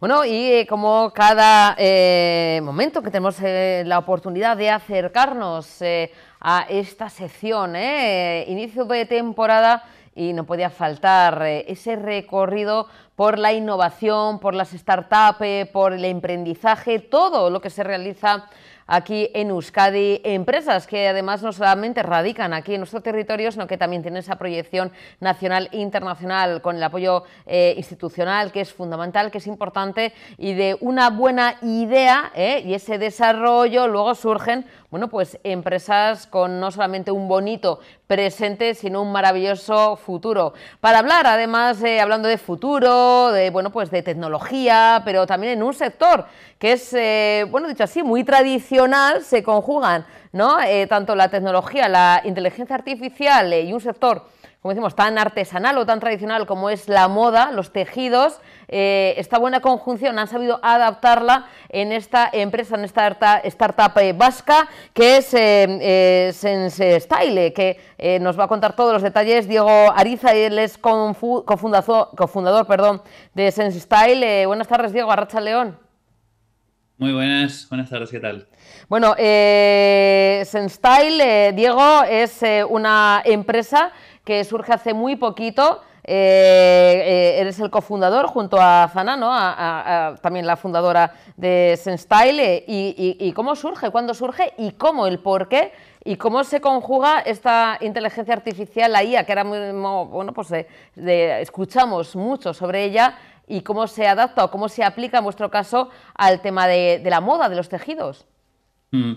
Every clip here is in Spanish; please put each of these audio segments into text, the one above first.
Bueno, y eh, como cada eh, momento que tenemos eh, la oportunidad de acercarnos a esta sección, inicio de temporada, y no podía faltar ese recorrido por la innovación, por las startups, por el emprendizaje, todo lo que se realiza aquí en Euskadi, empresas que además no solamente radican aquí en nuestro territorio, sino que también tienen esa proyección nacional e internacional con el apoyo eh, institucional que es fundamental, que es importante y de una buena idea eh, y ese desarrollo luego surgen bueno, pues empresas con no solamente un bonito presente, sino un maravilloso futuro. Para hablar, además, eh, hablando de futuro, de, bueno, pues de tecnología, pero también en un sector que es, eh, bueno, dicho así, muy tradicional, se conjugan ¿no? Eh, tanto la tecnología, la inteligencia artificial eh, y un sector como decimos, tan artesanal o tan tradicional como es la moda, los tejidos, esta buena conjunción han sabido adaptarla en esta empresa, en esta startup vasca que es eh, Sense Style, que nos va a contar todos los detalles. Diego Ariza, él es cofundador, cofundador perdón, de Sense Style. buenas tardes, Diego, Arracha León. Muy buenas, buenas tardes, ¿qué tal? Bueno, eh, Senstyle, eh, Diego, es eh, una empresa que surge hace muy poquito. Eh, eres el cofundador junto a Zana, ¿no? también la fundadora de Senstyle. Y, cómo surge? ¿Cuándo surge? ¿Y cómo? ¿El por qué? ¿Y cómo se conjuga esta inteligencia artificial, la IA, que muy bueno, pues, escuchamos mucho sobre ella y cómo se adapta o cómo se aplica en vuestro caso al tema de, la moda, de los tejidos. Mm.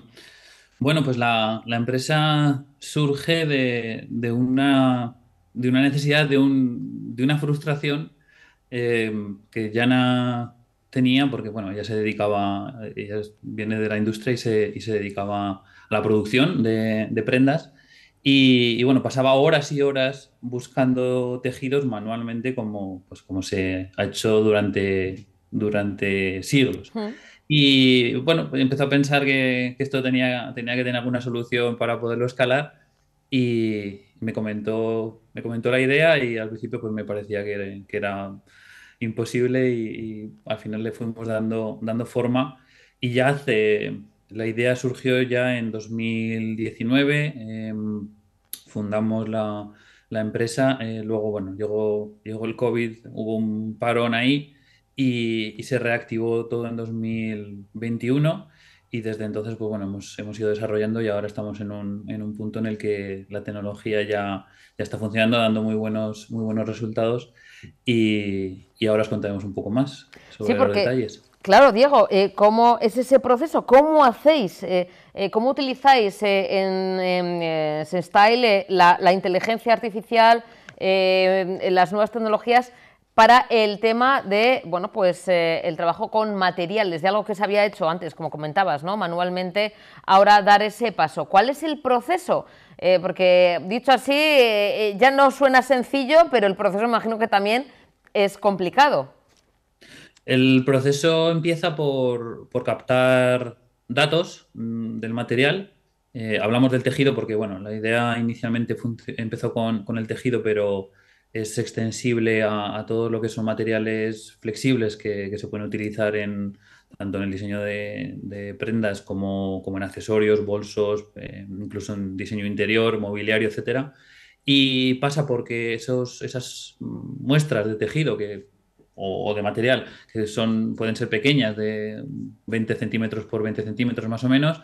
Bueno, pues la, empresa surge de, de, una, necesidad, de, una frustración eh, que Yana tenía, porque bueno, ella se dedicaba, ella viene de la industria y se, dedicaba a la producción de prendas. Y, bueno, pasaba horas y horas buscando tejidos manualmente como, pues, como se ha hecho durante, durante siglos. Y bueno, pues, empezó a pensar que, esto tenía, tenía que tener alguna solución para poderlo escalar y me comentó, me comentó la idea y al principio pues me parecía que, era, imposible y, al final le fuimos dando, dando forma y ya hace la idea surgió ya en 2019, em, fundamos la, empresa, eh, luego bueno, llegó, el COVID, hubo un parón ahí y, se reactivó todo en 2021 y desde entonces pues bueno, hemos, hemos ido desarrollando y ahora estamos en un, punto en el que la tecnología ya, ya está funcionando, dando muy buenos, muy buenos resultados y, ahora os contaremos un poco más sobre los detalles Claro, Diego, eh, ¿cómo es ese proceso? ¿Cómo hacéis, eh, eh, cómo utilizáis en, Style la, inteligencia artificial, las nuevas tecnologías para el tema de, bueno, pues el trabajo con materiales, de algo que se había hecho antes, como comentabas, ¿no? Manualmente, ahora dar ese paso. ¿Cuál es el proceso? porque dicho así, ya no suena sencillo, pero el proceso imagino que también es complicado. El proceso empieza por, captar datos mm, del material. Eh, hablamos del tejido porque, bueno, la idea inicialmente empezó con, el tejido, pero es extensible a, todo lo que son materiales flexibles que, se pueden utilizar en, tanto en el diseño de, prendas como, como, en accesorios, bolsos, eh, incluso en diseño interior, mobiliario, etcétera. Y pasa porque esos, esas mm, muestras de tejido que o, de material, que son, pueden ser pequeñas, de 20 centímetros por 20 centímetros más o menos,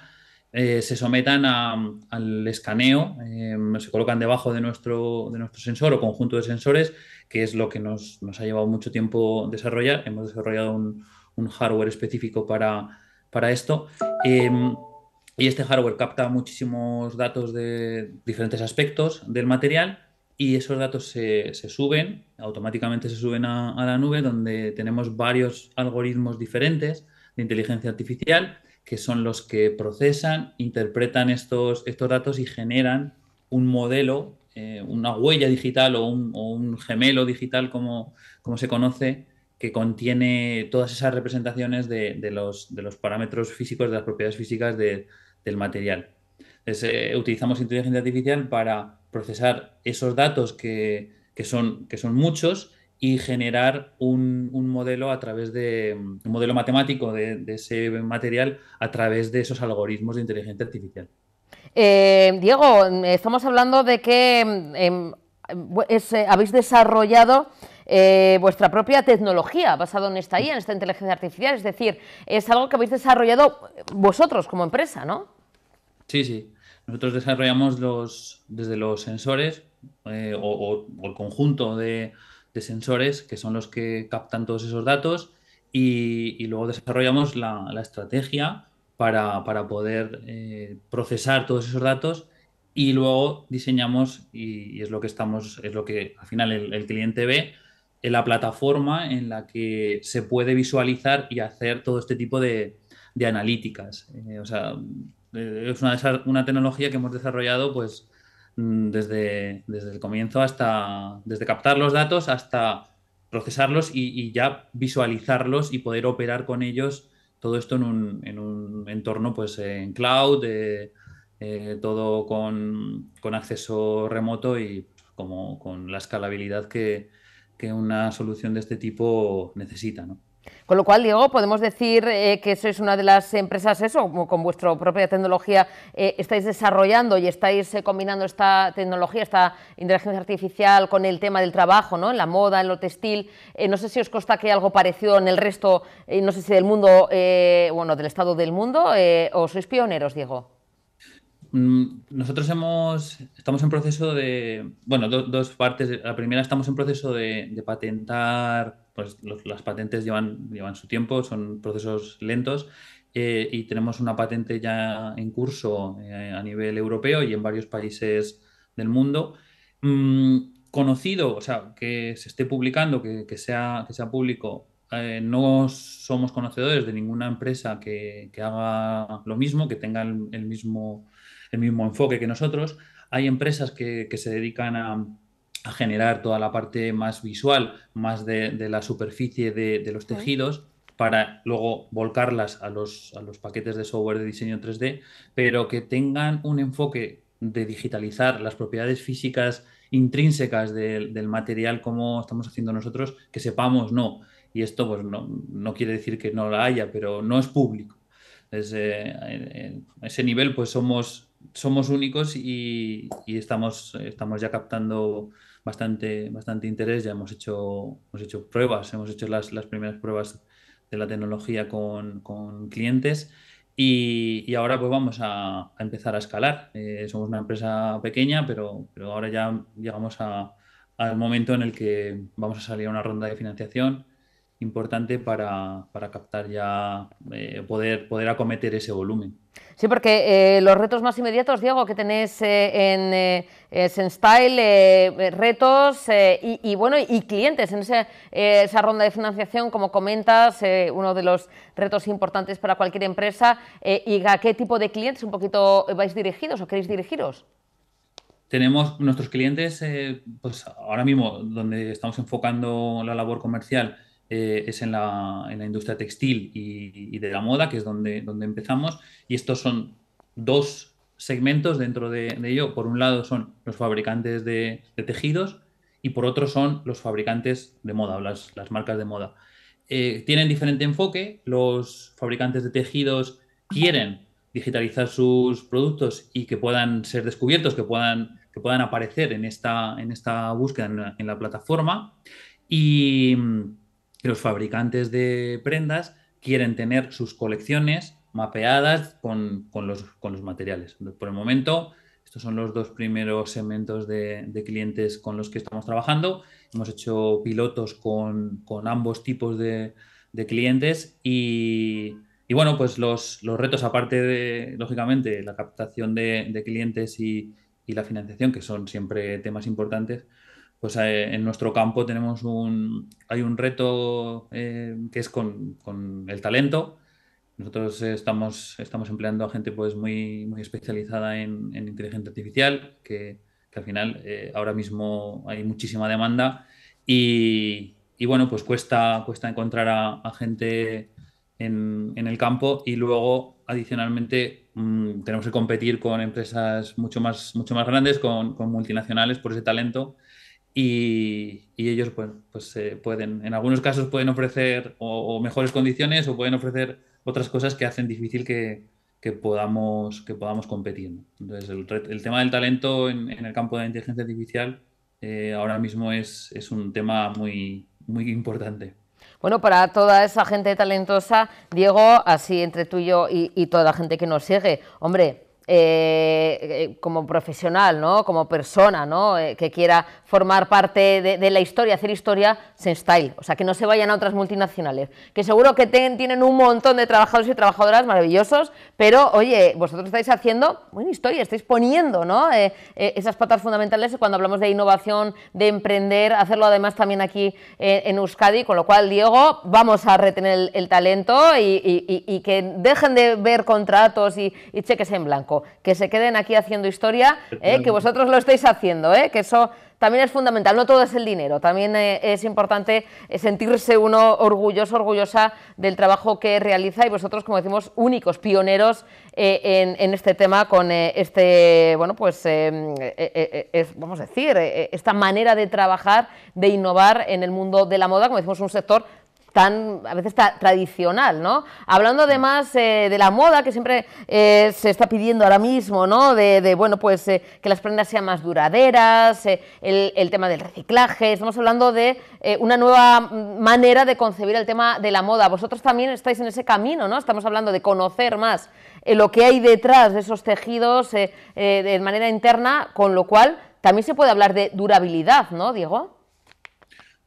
eh, se sometan al escaneo, eh, se colocan debajo de nuestro, de nuestro sensor o conjunto de sensores, que es lo que nos, ha llevado mucho tiempo desarrollar. Hemos desarrollado un, hardware específico para, esto. Em, y este hardware capta muchísimos datos de diferentes aspectos del material y esos datos se, suben, automáticamente se suben a, la nube donde tenemos varios algoritmos diferentes de inteligencia artificial que son los que procesan, interpretan estos, estos datos y generan un modelo, eh, una huella digital o un, gemelo digital como, como se conoce que contiene todas esas representaciones de, los, de, los, parámetros físicos, de las propiedades físicas del material. Eh, utilizamos inteligencia artificial para procesar esos datos que, son, que son muchos y generar un, modelo a través de un modelo matemático de, ese material a través de esos algoritmos de inteligencia artificial. Eh, Diego, estamos hablando de que em, em, eh, habéis desarrollado eh, vuestra propia tecnología basada en esta IA, en esta inteligencia artificial, es decir, es algo que habéis desarrollado vosotros como empresa, ¿no? Sí, sí. Nosotros desarrollamos los, desde los sensores eh, o, el conjunto de, sensores que son los que captan todos esos datos y, luego desarrollamos la, estrategia para, poder eh, procesar todos esos datos y luego diseñamos y, es lo que estamos, es lo que al final el, cliente ve la plataforma en la que se puede visualizar y hacer todo este tipo de, analíticas. Eh, o sea, eh, es una, tecnología que hemos desarrollado pues mm, desde, el comienzo hasta, desde captar los datos hasta procesarlos y, ya visualizarlos y poder operar con ellos todo esto en un, en entorno pues en cloud, eh, eh, todo con, con, acceso remoto y pues, como con la escalabilidad que, que una solución de este tipo necesita, ¿no? Con lo cual, Diego, podemos decir eh, que sois una de las empresas, eso, con vuestra propia tecnología, eh, estáis desarrollando y estáis eh, combinando esta tecnología, esta inteligencia artificial con el tema del trabajo, ¿no? en la moda, en lo textil. no sé si os consta que algo parecido en el resto, no sé si del mundo, bueno, del estado del mundo, o sois pioneros, Diego. Mm, nosotros hemos, estamos en proceso de, bueno, dos partes. La primera, estamos en proceso de, patentar, pues las patentes llevan, llevan su tiempo, son procesos lentos eh, y tenemos una patente ya en curso eh, a nivel europeo y en varios países del mundo. Mm, conocido, o sea, que se esté publicando, que, sea, que sea público, eh, no somos conocedores de ninguna empresa que, haga lo mismo, que tenga el mismo el mismo enfoque que nosotros. Hay empresas que, se dedican a, generar toda la parte más visual, más de, la superficie de, los tejidos para luego volcarlas a los, a los paquetes de software de diseño 3D, pero que tengan un enfoque de digitalizar las propiedades físicas intrínsecas del, material como estamos haciendo nosotros, que sepamos no. Y esto pues no, quiere decir que no la haya, pero no es público. En eh, eh, ese nivel pues somos somos únicos y, estamos, estamos ya captando bastante, bastante interés. Ya hemos hecho, hemos hecho pruebas, hemos hecho las, las primeras pruebas de la tecnología con, con clientes y, ahora pues vamos a, empezar a escalar. Eh, somos una empresa pequeña, pero, pero ahora ya llegamos al momento en el que vamos a salir a una ronda de financiación importante para, para captar ya, eh, poder, poder acometer ese volumen. Sí, porque eh, los retos más inmediatos, Diego, que tenéis eh, en eh, Senstyle, eh, retos y, bueno y clientes en esa ronda de financiación, como comentas, uno de los retos importantes para cualquier empresa. ¿Y a qué tipo de clientes un poquito vais dirigidos o queréis dirigiros? Tenemos nuestros clientes, pues ahora mismo donde estamos enfocando la labor comercial eh, es en la, en la, industria textil y, de la moda, que es donde, donde empezamos. Y estos son dos segmentos dentro de, ello. Por un lado son los fabricantes de, tejidos y por otro son los fabricantes de moda o las, las marcas de moda. Eh, tienen diferente enfoque. Los fabricantes de tejidos quieren digitalizar sus productos y que puedan ser descubiertos, que puedan, que puedan aparecer en esta, en esta búsqueda en la, en la plataforma. Y, que los fabricantes de prendas quieren tener sus colecciones mapeadas con, con, los, materiales. Por el momento, estos son los dos primeros segmentos de, clientes con los que estamos trabajando. Hemos hecho pilotos con, ambos tipos de, clientes y, bueno, pues los, retos, aparte de, lógicamente, la captación de, clientes y, y la financiación, que son siempre temas importantes, pues eh, en nuestro campo tenemos un, hay un reto eh, que es con, el talento. Nosotros estamos, estamos empleando a gente pues muy, muy especializada en, inteligencia artificial, que, al final eh, ahora mismo hay muchísima demanda y, bueno, pues cuesta, cuesta encontrar a, gente en, el campo y luego adicionalmente mm, tenemos que competir con empresas mucho más, mucho más grandes, con, con multinacionales por ese talento y, ellos pues, eh, pueden, en algunos casos pueden ofrecer mejores condiciones o pueden ofrecer otras cosas que hacen difícil que, podamos, competir. Entonces, el, tema del talento en, el campo de la inteligencia artificial eh, ahora mismo es, un tema muy, importante. Bueno, para toda esa gente talentosa, Diego, así entre tú y yo y toda la gente que nos sigue, hombre, eh, eh, como profesional, ¿no? como persona, ¿no? Eh, que quiera formar parte de, la historia, hacer historia, style O sea, que no se vayan a otras multinacionales. Que seguro que tienen un montón de trabajadores y trabajadoras maravillosos, pero oye, vosotros estáis haciendo buena historia, estáis poniendo ¿no? esas patas fundamentales cuando hablamos de innovación, de emprender, hacerlo además también aquí en Euskadi, con lo cual, Diego, vamos a retener el, talento y, que dejen de ver contratos y cheques en blanco que se queden aquí haciendo historia, ¿eh? que vosotros lo estáis haciendo, ¿eh? que eso también es fundamental, no todo es el dinero, también eh, es importante sentirse uno orgulloso, orgullosa del trabajo que realiza y vosotros, como decimos, únicos pioneros en, este tema con este, bueno, pues, vamos a decir, esta manera de trabajar, de innovar en el mundo de la moda, como decimos, un sector tan, a veces tradicional, ¿no? Hablando además eh, de la moda que siempre eh, se está pidiendo ahora mismo, ¿no? De, bueno, pues eh, que las prendas sean más duraderas, el, el, tema del reciclaje, estamos hablando de una nueva manera de concebir el tema de la moda. Vosotros también estáis en ese camino, ¿no? Estamos hablando de conocer más lo que hay detrás de esos tejidos de manera interna, con lo cual también se puede hablar de durabilidad, ¿no, Diego?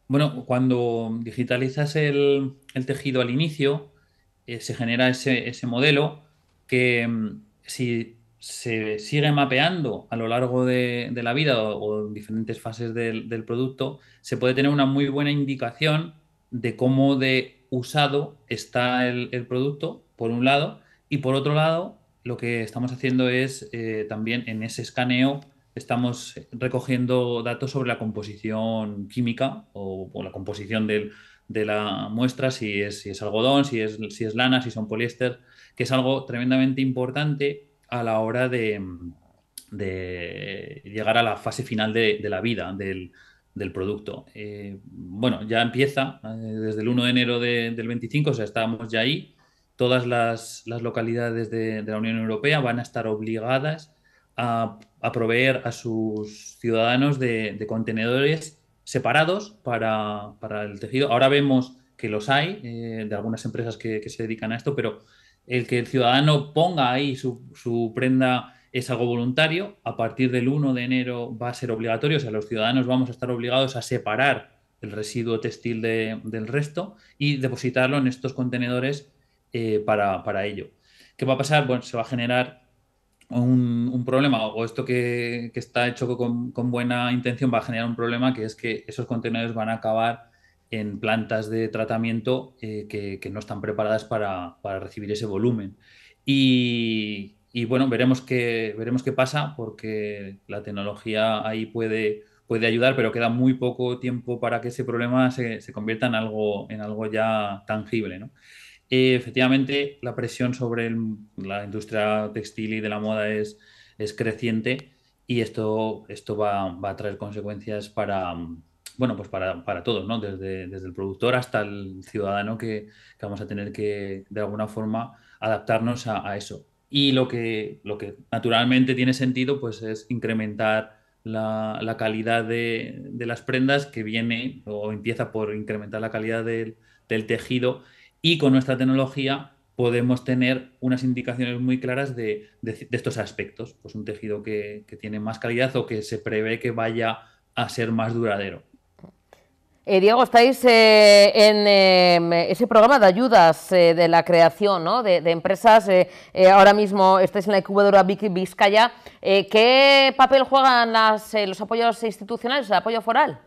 Bueno, cuando digitalizas el, tejido al inicio, eh, se genera ese, modelo que mm, si se sigue mapeando a lo largo de, la vida o, en diferentes fases del, producto, se puede tener una muy buena indicación de cómo de usado está el, producto, por un lado, y por otro lado, lo que estamos haciendo es eh, también en ese escaneo estamos recogiendo datos sobre la composición química o, la composición de la muestra, si es, si es algodón, si es, si es, lana, si son poliéster, que es algo tremendamente importante a la hora de, llegar a la fase final de, la vida del, producto. Eh, bueno, ya empieza eh, desde el 1 de enero del 25, o sea, estamos ya ahí. Todas las, las localidades de la Unión Europea van a estar obligadas a a proveer a sus ciudadanos de, contenedores separados para, el tejido. Ahora vemos que los hay, eh, de algunas empresas que, se dedican a esto, pero el que el ciudadano ponga ahí su, prenda es algo voluntario. A partir del 1 de enero va a ser obligatorio, o sea, los ciudadanos vamos a estar obligados a separar el residuo textil del resto y depositarlo en estos contenedores eh, para, para ello. ¿Qué va a pasar? Bueno, se va a generar un, problema o esto que, está hecho con, buena intención va a generar un problema que es que esos contenedores van a acabar en plantas de tratamiento eh, que, no están preparadas para, recibir ese volumen. Y, bueno, veremos qué, veremos qué pasa porque la tecnología ahí puede, puede ayudar, pero queda muy poco tiempo para que ese problema se, convierta en algo, en algo ya tangible. ¿no? efectivamente la presión sobre la industria textil y de la moda es, creciente y esto, esto va, a traer consecuencias para, bueno, pues para, todos, ¿no? Desde, el productor hasta el ciudadano que, vamos a tener que, de alguna forma, adaptarnos a, eso. Y lo que, lo que naturalmente tiene sentido, pues es incrementar la, calidad de, las prendas que viene o empieza por incrementar la calidad del tejido y con nuestra tecnología podemos tener unas indicaciones muy claras de, estos aspectos, pues un tejido que, tiene más calidad o que se prevé que vaya a ser más duradero. Eh, Diego, estáis eh, en em, ese programa de ayudas eh, de la creación de, empresas. ahora mismo estáis en la incubadora Vizcaya. ¿Qué papel juegan los apoyos institucionales, el apoyo foral?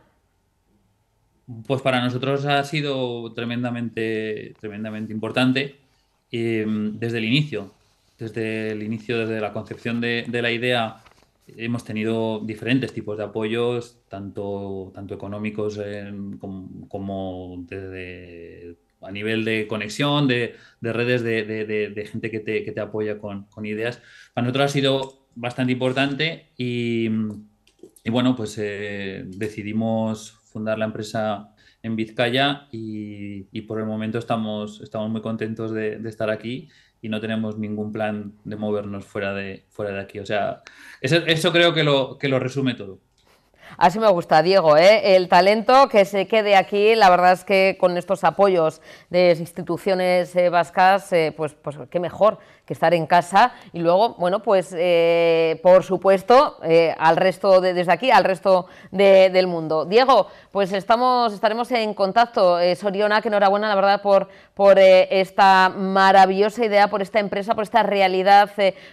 Pues para nosotros ha sido tremendamente, tremendamente importante em, desde el inicio. Desde el inicio, desde la concepción de, la idea, hemos tenido diferentes tipos de apoyos, tanto, tanto económicos em, como, a nivel de conexión, de, redes, de, gente que te, apoya con, ideas. Para nosotros ha sido bastante importante y, bueno, pues eh, decidimos fundar la empresa en Vizcaya y, por el momento estamos, estamos muy contentos de, estar aquí y no tenemos ningún plan de movernos fuera de, fuera de aquí. O sea, eso, creo que lo, que lo resume todo. Así me gusta, Diego, ¿eh? el talento que se quede aquí, la verdad es que con estos apoyos de instituciones eh, vascas, eh, pues, pues qué mejor que estar en casa. Y luego, bueno, pues eh, por supuesto, eh, al resto de, desde aquí, al resto del mundo. Diego, pues estamos, estaremos en contacto. Eh, Soriona, que enhorabuena, la verdad, por, por esta maravillosa idea, por esta empresa, por esta realidad,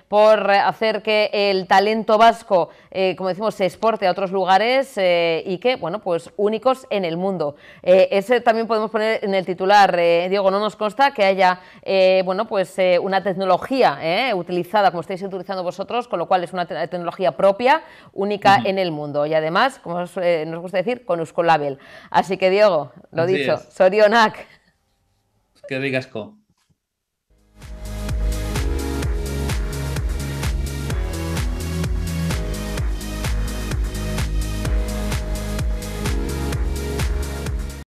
por hacer que el talento vasco, como decimos, se exporte a otros lugares y que, bueno, pues únicos en el mundo. ese también podemos poner en el titular, Diego, no nos consta que haya, bueno, pues una tecnología ¿eh? utilizada como estáis utilizando vosotros, con lo cual es una tecnología propia, única en el mundo y además, como eh, nos gusta decir, con Euskolabel. Así que Diego, lo dicho, es. Sorionak. Qué digasco